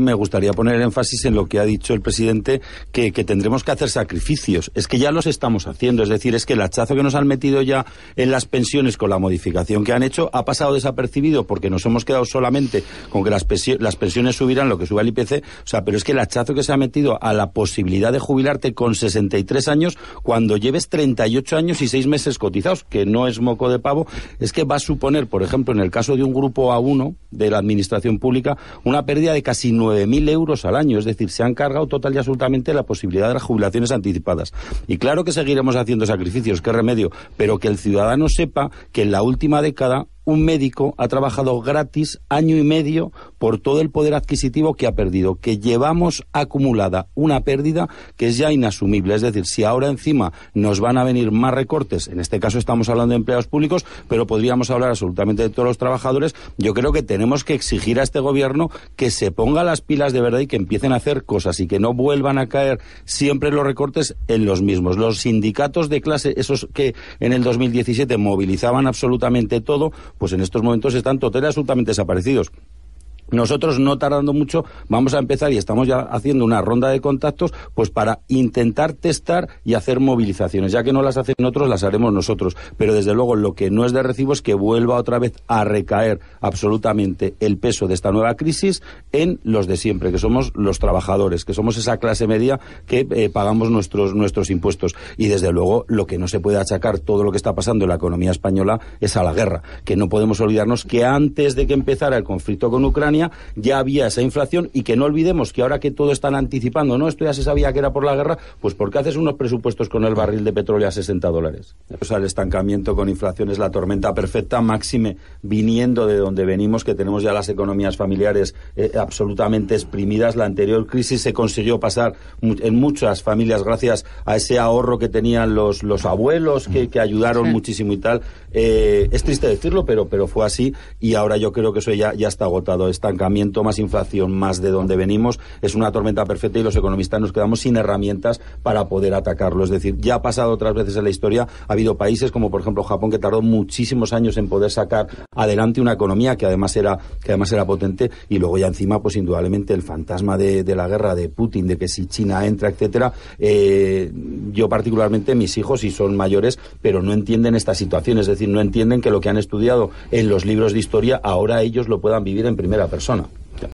me gustaría poner énfasis en lo que ha dicho el presidente, que, tendremos que hacer sacrificios. Es que ya los estamos haciendo. Es decir, es que el hachazo que nos han metido ya en las pensiones con la modificación que han hecho ha pasado desapercibido porque nos hemos quedado solamente con que las, pensiones subirán lo que suba el IPC. O sea, pero es que el hachazo que se ha metido a la posibilidad de jubilarte con 63 años cuando lleves 38 años y 6 meses cotizados, que no es moco de pavo, es que va a suponer, por ejemplo, en el caso de un grupo A1 de la Administración Pública, una pérdida de casi 9 mil euros al año. Es decir, se han cargado total y absolutamente la posibilidad de las jubilaciones anticipadas. Y claro que seguiremos haciendo sacrificios, qué remedio, pero que el ciudadano sepa que en la última década un médico ha trabajado gratis año y medio por todo el poder adquisitivo que ha perdido, que llevamos acumulada una pérdida que es ya inasumible. Es decir, si ahora encima nos van a venir más recortes, en este caso estamos hablando de empleados públicos, pero podríamos hablar absolutamente de todos los trabajadores, yo creo que tenemos que exigir a este gobierno que se ponga las pilas de verdad y que empiecen a hacer cosas y que no vuelvan a caer siempre los recortes en los mismos. Los sindicatos de clase, esos que en el 2017 movilizaban absolutamente todo, pues en estos momentos están totalmente absolutamente desaparecidos. Nosotros, no tardando mucho, vamos a empezar y estamos ya haciendo una ronda de contactos, pues para intentar testar y hacer movilizaciones. Ya que no las hacen otros, las haremos nosotros. Pero desde luego, lo que no es de recibo es que vuelva otra vez a recaer absolutamente el peso de esta nueva crisis en los de siempre, que somos los trabajadores, que somos esa clase media que eh, pagamos nuestros, nuestros impuestos. Y desde luego, lo que no se puede achacar todo lo que está pasando en la economía española es a la guerra. Que no podemos olvidarnos que antes de que empezara el conflicto con Ucrania, ya había esa inflación y que no olvidemos que ahora que todo están anticipando, no, esto ya se sabía que era por la guerra, pues porque haces unos presupuestos con el barril de petróleo a 60 dólares. O sea, el estancamiento con inflación es la tormenta perfecta, máxime viniendo de donde venimos, que tenemos ya las economías familiares eh, absolutamente exprimidas. La anterior crisis se consiguió pasar en muchas familias gracias a ese ahorro que tenían los, los abuelos, que, ayudaron muchísimo y tal. Eh, es triste decirlo, pero, pero fue así y ahora yo creo que eso ya, ya está agotado. Está más inflación, más de donde venimos, es una tormenta perfecta y los economistas nos quedamos sin herramientas para poder atacarlo. Es decir, ya ha pasado otras veces en la historia, ha habido países como por ejemplo Japón que tardó muchísimos años en poder sacar adelante una economía que además era, que además era potente y luego ya encima pues indudablemente el fantasma de, la guerra de Putin, de que si China entra, etcétera, eh, yo particularmente, mis hijos, si son mayores, pero no entienden esta situación, es decir, no entienden que lo que han estudiado en los libros de historia ahora ellos lo puedan vivir en primera persona.